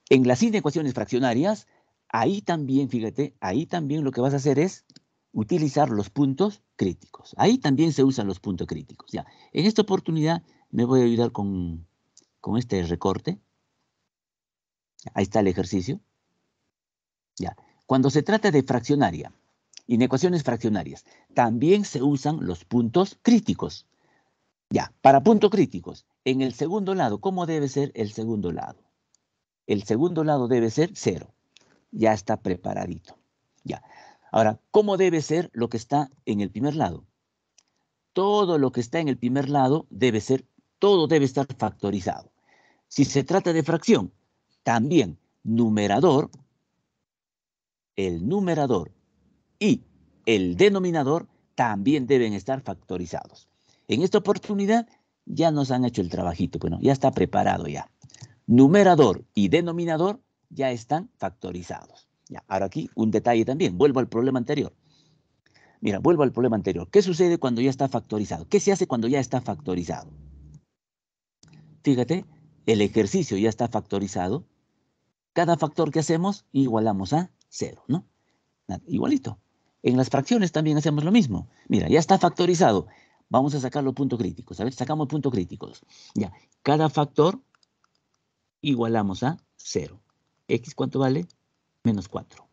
en las inecuaciones fraccionarias, ahí también, fíjate, ahí también lo que vas a hacer es utilizar los puntos críticos. Ahí también se usan los puntos críticos. Ya, en esta oportunidad me voy a ayudar con este recorte. Ahí está el ejercicio. Ya. Cuando se trata de fraccionaria, inecuaciones fraccionarias, también se usan los puntos críticos. Ya, para puntos críticos, en el segundo lado, ¿cómo debe ser el segundo lado? El segundo lado debe ser cero. Ya está preparadito. Ya. Ahora, ¿cómo debe ser lo que está en el primer lado? Todo lo que está en el primer lado debe ser, todo debe estar factorizado. Si se trata de fracción, también numerador, el numerador y el denominador también deben estar factorizados. En esta oportunidad ya nos han hecho el trabajito, bueno, ya está preparado ya. Numerador y denominador ya están factorizados. ahora aquí un detalle también, vuelvo al problema anterior. Mira, vuelvo al problema anterior. ¿Qué sucede cuando ya está factorizado? ¿Qué se hace cuando ya está factorizado? Fíjate, el ejercicio ya está factorizado cada factor que hacemos igualamos a cero, ¿no? Igualito. En las fracciones también hacemos lo mismo. Mira, ya está factorizado. Vamos a sacar los puntos críticos. A ver, sacamos puntos críticos. Ya, cada factor igualamos a cero. ¿X cuánto vale? Menos 4.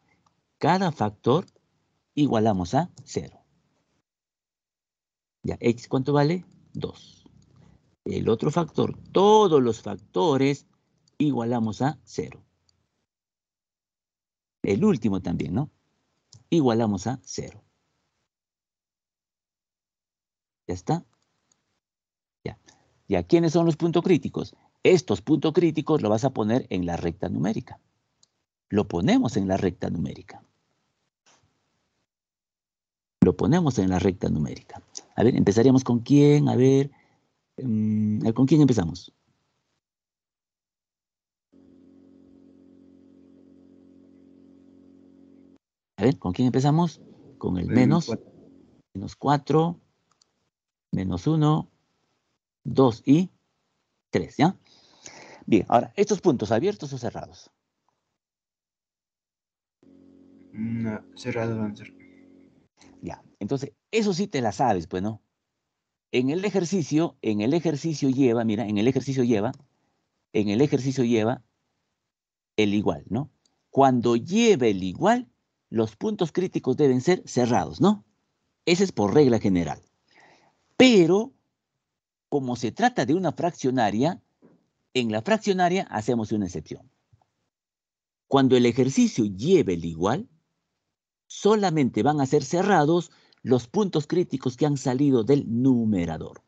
Cada factor igualamos a cero. Ya, X cuánto vale? 2. El otro factor, todos los factores igualamos a cero el último también, ¿no? Igualamos a cero. ¿Ya está? Ya. ¿Ya quiénes son los puntos críticos? Estos puntos críticos lo vas a poner en la recta numérica. Lo ponemos en la recta numérica. Lo ponemos en la recta numérica. A ver, empezaríamos con quién, a ver, mm, ¿con quién empezamos? A ver, ¿con quién empezamos? Con el menos. Menos 4, menos 1, 2 y 3, ¿ya? Bien, ahora, ¿estos puntos abiertos o cerrados? Mm, no, cerrados van a ser. Ya, entonces, eso sí te la sabes, pues, ¿no? En el ejercicio, en el ejercicio lleva, mira, en el ejercicio lleva, en el ejercicio lleva el igual, ¿no? Cuando lleva el igual, los puntos críticos deben ser cerrados, ¿no? Ese es por regla general. Pero, como se trata de una fraccionaria, en la fraccionaria hacemos una excepción. Cuando el ejercicio lleve el igual, solamente van a ser cerrados los puntos críticos que han salido del numerador.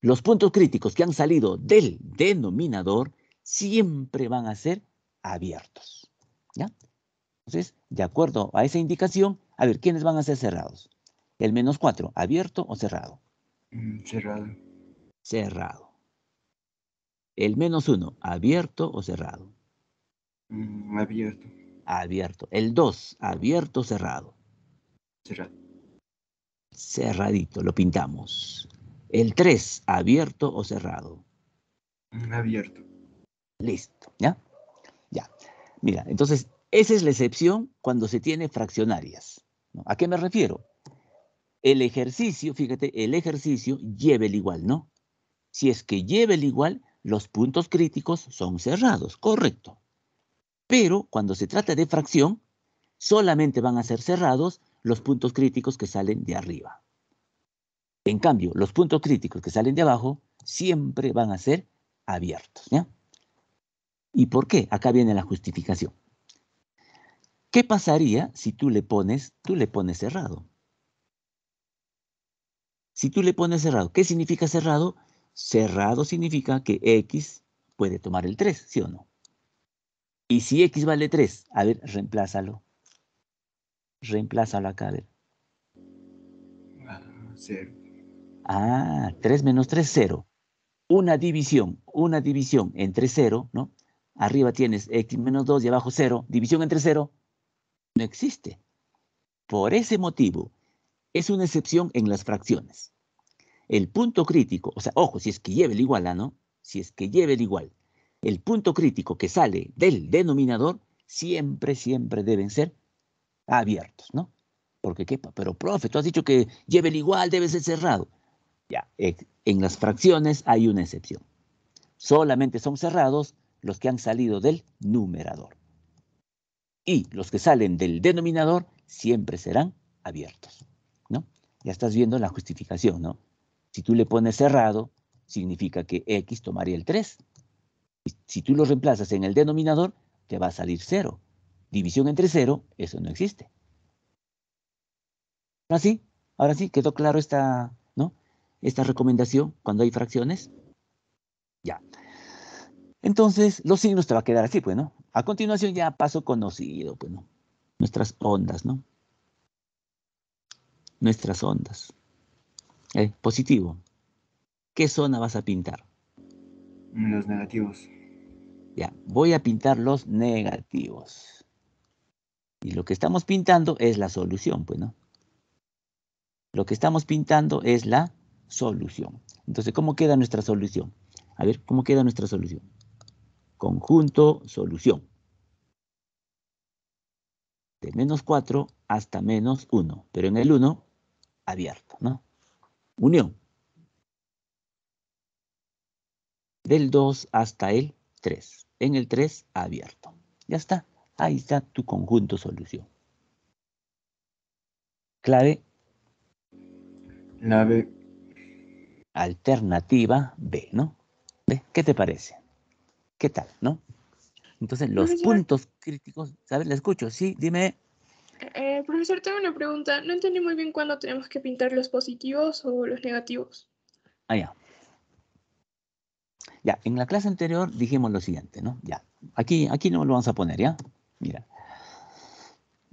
Los puntos críticos que han salido del denominador siempre van a ser abiertos. ¿ya? Entonces, de acuerdo a esa indicación, a ver, ¿quiénes van a ser cerrados? El menos 4, ¿abierto o cerrado? Mm, cerrado. Cerrado. El menos 1, ¿abierto o cerrado? Mm, abierto. Abierto. El 2, ¿abierto o cerrado? Cerrado. Cerradito, lo pintamos. El 3, ¿abierto o cerrado? Mm, abierto. Listo, ¿ya? Ya. Mira, entonces esa es la excepción cuando se tiene fraccionarias. ¿A qué me refiero? El ejercicio, fíjate, el ejercicio lleva el igual, ¿no? Si es que lleva el igual, los puntos críticos son cerrados, correcto. Pero cuando se trata de fracción, solamente van a ser cerrados los puntos críticos que salen de arriba. En cambio, los puntos críticos que salen de abajo siempre van a ser abiertos. ¿ya? ¿Y por qué? Acá viene la justificación. ¿Qué pasaría si tú le pones, tú le pones cerrado? Si tú le pones cerrado, ¿qué significa cerrado? Cerrado significa que X puede tomar el 3, ¿sí o no? Y si X vale 3, a ver, reemplázalo. Reemplázalo acá, a ver. Ah, Ah, 3 menos 3, 0. Una división, una división entre 0, ¿no? Arriba tienes X menos 2 y abajo 0. División entre 0, no existe. Por ese motivo, es una excepción en las fracciones. El punto crítico, o sea, ojo, si es que lleve el igual ¿ah, no, si es que lleve el igual, el punto crítico que sale del denominador siempre, siempre deben ser abiertos, ¿no? Porque quepa, pero profe, tú has dicho que lleve el igual, debe ser cerrado. Ya, eh, en las fracciones hay una excepción. Solamente son cerrados los que han salido del numerador y los que salen del denominador siempre serán abiertos. ¿no? Ya estás viendo la justificación, ¿no? Si tú le pones cerrado, significa que x tomaría el 3. Si tú lo reemplazas en el denominador, te va a salir 0. División entre 0, eso no existe. Ahora sí, ahora sí, quedó claro esta, ¿no? esta recomendación cuando hay fracciones. Ya. Entonces, los signos te va a quedar así, pues, ¿no? A continuación ya paso conocido, pues, ¿no? Nuestras ondas, ¿no? Nuestras ondas. Eh, positivo. ¿Qué zona vas a pintar? Los negativos. Ya, voy a pintar los negativos. Y lo que estamos pintando es la solución, pues, ¿no? Lo que estamos pintando es la solución. Entonces, ¿cómo queda nuestra solución? A ver, ¿cómo queda nuestra solución? conjunto, solución. De menos 4 hasta menos 1, pero en el 1 abierto, ¿no? Unión. Del 2 hasta el 3. En el 3 abierto. Ya está. Ahí está tu conjunto solución. Clave. La Alternativa B, ¿no? ¿Qué te parece? ¿Qué tal, no? Entonces, los puntos críticos, ¿sabes? Le escucho, sí, dime. Eh, eh, profesor, tengo una pregunta. No entendí muy bien cuándo tenemos que pintar los positivos o los negativos. Ah, ya. Ya, en la clase anterior dijimos lo siguiente, ¿no? Ya, aquí, aquí no lo vamos a poner, ¿ya? Mira.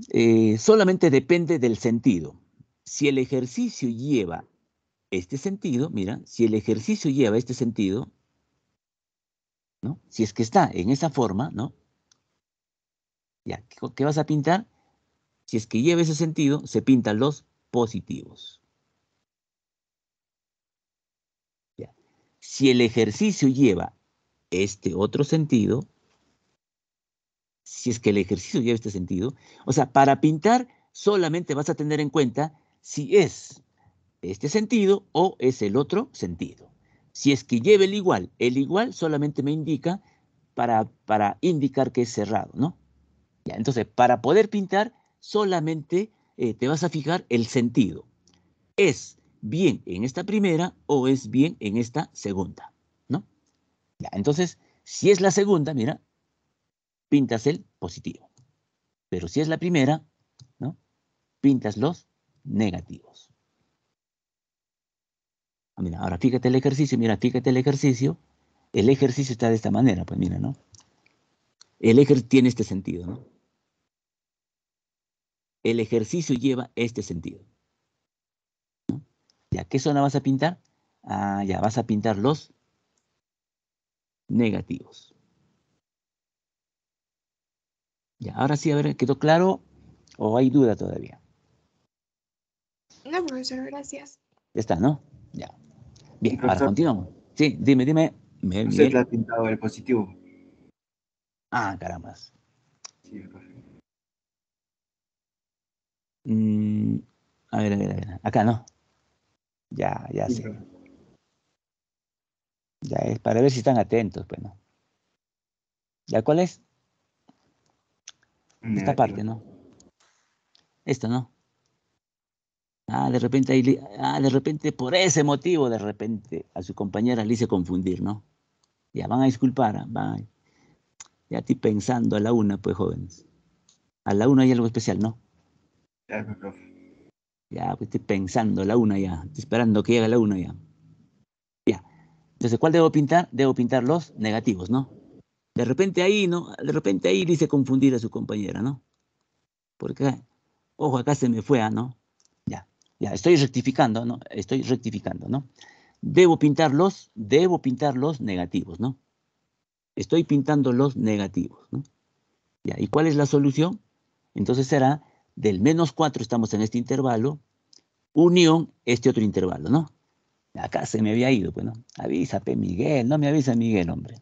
Eh, solamente depende del sentido. Si el ejercicio lleva este sentido, mira, si el ejercicio lleva este sentido, si es que está en esa forma, ¿no? Ya, ¿qué vas a pintar? Si es que lleva ese sentido, se pintan los positivos. Ya. Si el ejercicio lleva este otro sentido, si es que el ejercicio lleva este sentido, o sea, para pintar solamente vas a tener en cuenta si es este sentido o es el otro sentido. Si es que lleve el igual, el igual solamente me indica para, indicar que es cerrado, ¿no? Ya, entonces, para poder pintar, solamente eh, te vas a fijar el sentido. Es bien en esta primera o es bien en esta segunda, ¿no? Ya, entonces, si es la segunda, mira, pintas el positivo. Pero si es la primera, ¿no? Pintas los negativos ahora fíjate el ejercicio, mira, fíjate el ejercicio. El ejercicio está de esta manera, pues mira, ¿no? El ejercicio tiene este sentido, ¿no? El ejercicio lleva este sentido. ¿Ya qué zona vas a pintar? Ah, ya, vas a pintar los negativos. Ya, ahora sí, a ver, ¿quedó claro o hay duda todavía? No, profesor, gracias. Ya está, ¿no? Ya. Bien, profesor, ahora continuamos. Sí, dime, dime. Me, ha pintado el positivo. Ah, caramba. Sí, perfecto. Mm, a ver, a ver, a ver. Acá no. Ya, ya sí, sé. Ya es para ver si están atentos, pues, ¿no? ¿Ya cuál es? Esta parte, ¿no? Esta, ¿no? Ah, de repente, ahí, ah, de repente por ese motivo, de repente a su compañera le hice confundir, ¿no? Ya van a disculpar, van ah, Ya estoy pensando a la una, pues jóvenes. A la una hay algo especial, ¿no? Ya, Ya, pues estoy pensando a la una ya. Estoy esperando que llegue a la una ya. Ya. Entonces, ¿cuál debo pintar? Debo pintar los negativos, ¿no? De repente ahí, ¿no? De repente ahí le hice confundir a su compañera, ¿no? Porque, ojo, acá se me fue, ah, ¿no? Ya, estoy rectificando, ¿no? Estoy rectificando, ¿no? Debo pintar los, debo pintar los negativos, ¿no? Estoy pintando los negativos, ¿no? Ya, ¿y cuál es la solución? Entonces será del menos 4, estamos en este intervalo, unión este otro intervalo, ¿no? Acá se me había ido, bueno. Pues, ¿no? Miguel, no me avisa Miguel, hombre.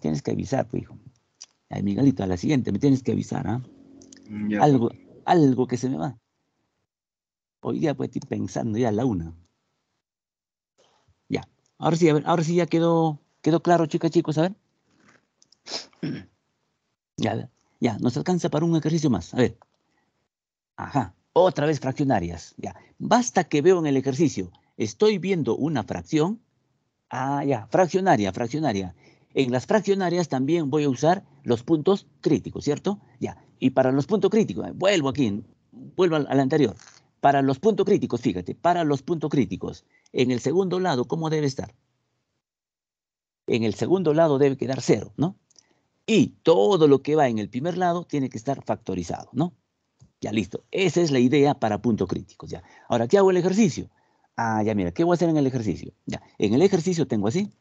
tienes que avisar, pues, hijo. Ay, Miguelito, a la siguiente me tienes que avisar, ¿ah? Mm, algo, algo que se me va. Hoy día a estoy pensando ya a la una. Ya. Ahora sí, a ver, ahora sí ya quedó, quedó claro, chicas, chicos, a ver. Ya, ya, nos alcanza para un ejercicio más. A ver. Ajá. Otra vez fraccionarias. Ya. Basta que veo en el ejercicio. Estoy viendo una fracción. Ah, ya. Fraccionaria, fraccionaria. En las fraccionarias también voy a usar los puntos críticos, ¿cierto? Ya. Y para los puntos críticos, eh, vuelvo aquí, vuelvo a al anterior para los puntos críticos, fíjate, para los puntos críticos, en el segundo lado, ¿cómo debe estar? En el segundo lado debe quedar cero, ¿no? Y todo lo que va en el primer lado tiene que estar factorizado, ¿no? Ya listo. Esa es la idea para puntos críticos, ya. Ahora, ¿qué hago el ejercicio? Ah, ya mira, ¿qué voy a hacer en el ejercicio? Ya, en el ejercicio tengo así.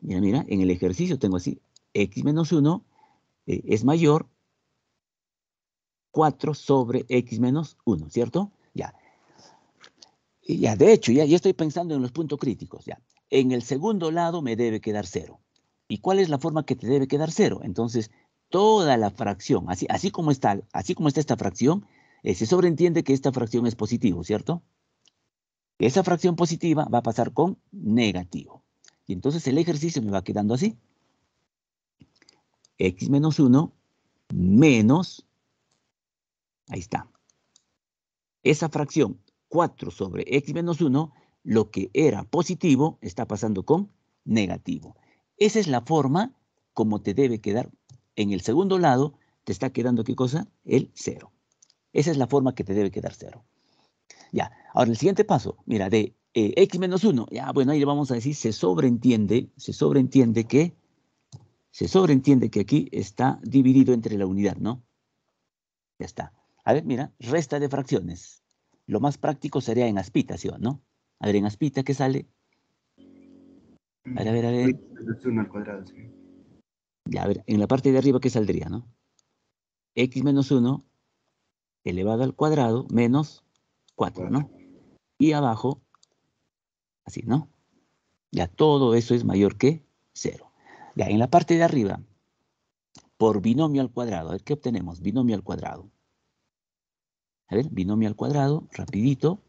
Mira, mira, en el ejercicio tengo así. X menos 1 eh, es mayor 4 sobre X menos 1, ¿cierto? Ya. Ya, de hecho, ya, estoy pensando en los puntos críticos, ya. En el segundo lado me debe quedar cero. ¿Y cuál es la forma que te debe quedar cero? Entonces, toda la fracción, así, así, como, está, así como está esta fracción, eh, se sobreentiende que esta fracción es positivo, ¿cierto? Esa fracción positiva va a pasar con negativo. Y entonces el ejercicio me va quedando así. X menos 1 menos, ahí está, esa fracción 4 sobre x menos 1, lo que era positivo, está pasando con negativo. Esa es la forma como te debe quedar. En el segundo lado te está quedando, ¿qué cosa? El 0. Esa es la forma que te debe quedar 0. Ya, ahora el siguiente paso, mira, de eh, x menos 1, ya, bueno, ahí le vamos a decir, se sobreentiende, se sobreentiende que, se sobreentiende que aquí está dividido entre la unidad, ¿no? Ya está. A ver, mira, resta de fracciones. Lo más práctico sería en aspita, no? A ver, en aspita, ¿qué sale? A ver, a ver, a ver. al cuadrado, sí. Ya, a ver, en la parte de arriba, ¿qué saldría, no? X menos 1 elevado al cuadrado menos 4, ¿no? Y abajo, así, ¿no? Ya todo eso es mayor que 0. Ya, en la parte de arriba, por binomio al cuadrado, a ver, ¿qué obtenemos? Binomio al cuadrado. A ver, binomio al cuadrado, rapidito.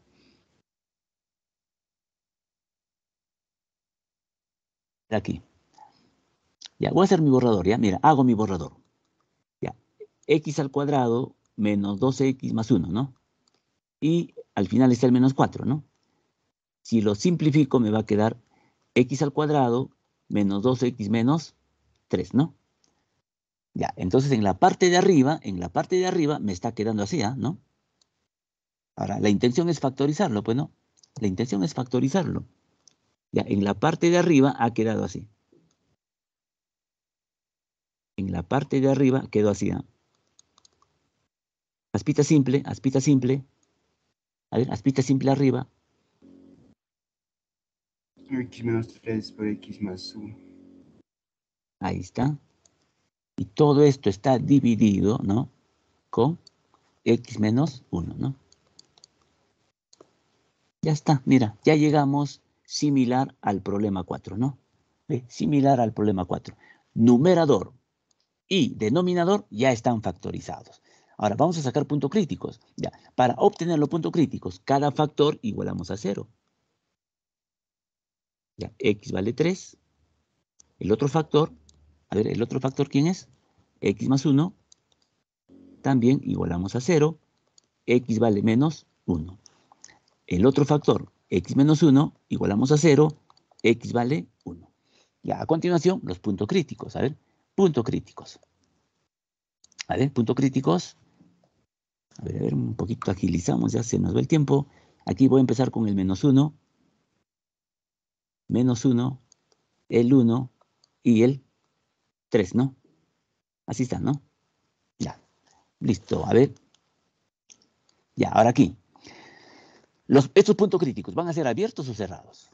Aquí. Ya, voy a hacer mi borrador, ya. Mira, hago mi borrador. Ya, x al cuadrado menos 12 x más 1, ¿no? Y al final está el menos 4, ¿no? Si lo simplifico me va a quedar x al cuadrado menos 2x menos 3, ¿no? Ya, entonces en la parte de arriba, en la parte de arriba me está quedando así, ¿ah? ¿no? Ahora, la intención es factorizarlo, pues no. La intención es factorizarlo. Ya, en la parte de arriba ha quedado así. En la parte de arriba quedó así. ¿ah? Aspita simple, aspita simple. A ver, aspita simple arriba. X menos 3 por X más 1. Ahí está. Y todo esto está dividido, ¿no? Con X menos 1, ¿no? Ya está, mira, ya llegamos similar al problema 4, ¿no? Eh, similar al problema 4. Numerador y denominador ya están factorizados. Ahora, vamos a sacar puntos críticos. Ya, para obtener los puntos críticos, cada factor igualamos a 0. Ya, x vale 3. El otro factor, a ver, el otro factor, ¿quién es? x más 1. También igualamos a 0. x vale menos 1 el otro factor, x menos 1, igualamos a 0, x vale 1. Ya a continuación, los puntos críticos, a ver, puntos críticos. A ver, puntos críticos. A ver, a ver, un poquito agilizamos, ya se nos va el tiempo. Aquí voy a empezar con el menos 1, menos 1, el 1 y el 3, ¿no? Así está, ¿no? Ya, listo, a ver. Ya, ahora aquí, los, estos puntos críticos, ¿van a ser abiertos o cerrados?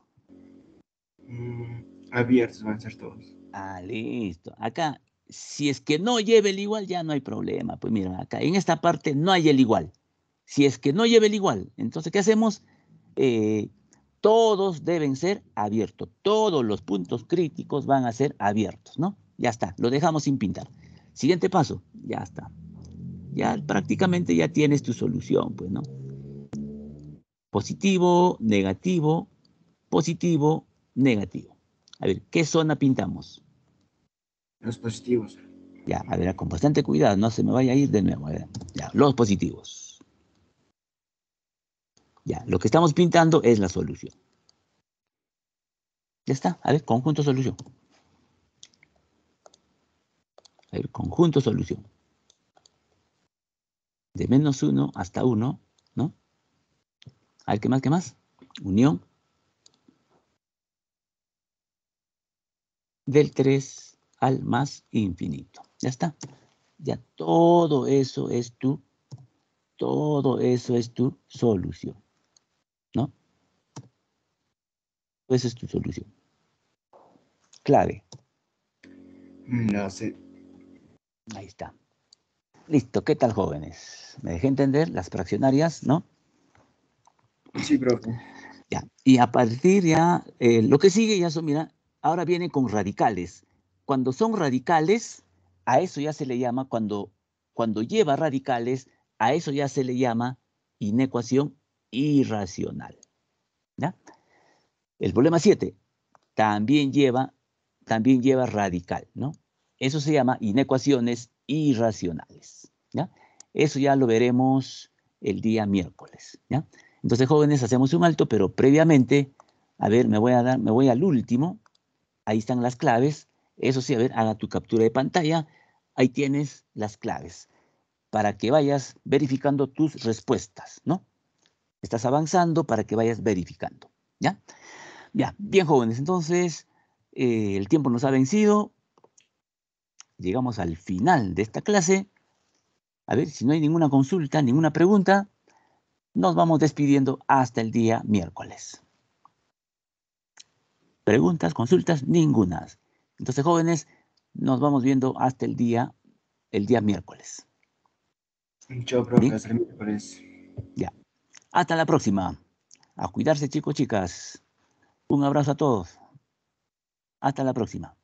Mm, abiertos van a ser todos. Ah, listo. Acá, si es que no lleve el igual, ya no hay problema. Pues mira, acá en esta parte no hay el igual. Si es que no lleve el igual, entonces, ¿qué hacemos? Eh, todos deben ser abiertos. Todos los puntos críticos van a ser abiertos, ¿no? Ya está, lo dejamos sin pintar. Siguiente paso, ya está. Ya prácticamente ya tienes tu solución, pues, ¿no? Positivo, negativo, positivo, negativo. A ver, ¿qué zona pintamos? Los positivos. Ya, a ver, con bastante cuidado, no se me vaya a ir de nuevo. ya, los positivos. Ya, lo que estamos pintando es la solución. Ya está, a ver, conjunto solución. A ver, conjunto solución. De menos uno hasta 1 a ¿qué más? ¿Qué más? Unión del 3 al más infinito. Ya está. Ya todo eso es tu, todo eso es tu solución. ¿No? eso pues es tu solución. Clave. No sé. Ahí está. Listo, ¿qué tal jóvenes? Me dejé entender las fraccionarias, ¿no? Sí, Ya. Y a partir ya, eh, lo que sigue ya son, mira, ahora viene con radicales. Cuando son radicales, a eso ya se le llama, cuando, cuando lleva radicales, a eso ya se le llama inecuación irracional. ¿ya? El problema 7 también lleva, también lleva radical, ¿no? Eso se llama inecuaciones irracionales, ¿ya? Eso ya lo veremos el día miércoles, ¿ya? Entonces, jóvenes, hacemos un alto, pero previamente, a ver, me voy a dar, me voy al último. Ahí están las claves. Eso sí, a ver, haga tu captura de pantalla. Ahí tienes las claves para que vayas verificando tus respuestas, ¿no? Estás avanzando para que vayas verificando, ¿ya? Ya, bien jóvenes, entonces eh, el tiempo nos ha vencido. Llegamos al final de esta clase. A ver, si no hay ninguna consulta, ninguna pregunta, nos vamos despidiendo hasta el día miércoles. Preguntas, consultas, ninguna. Entonces, jóvenes, nos vamos viendo hasta el día, el día miércoles. Muchas gracias. miércoles. Ya. Hasta la próxima. A cuidarse, chicos, chicas. Un abrazo a todos. Hasta la próxima.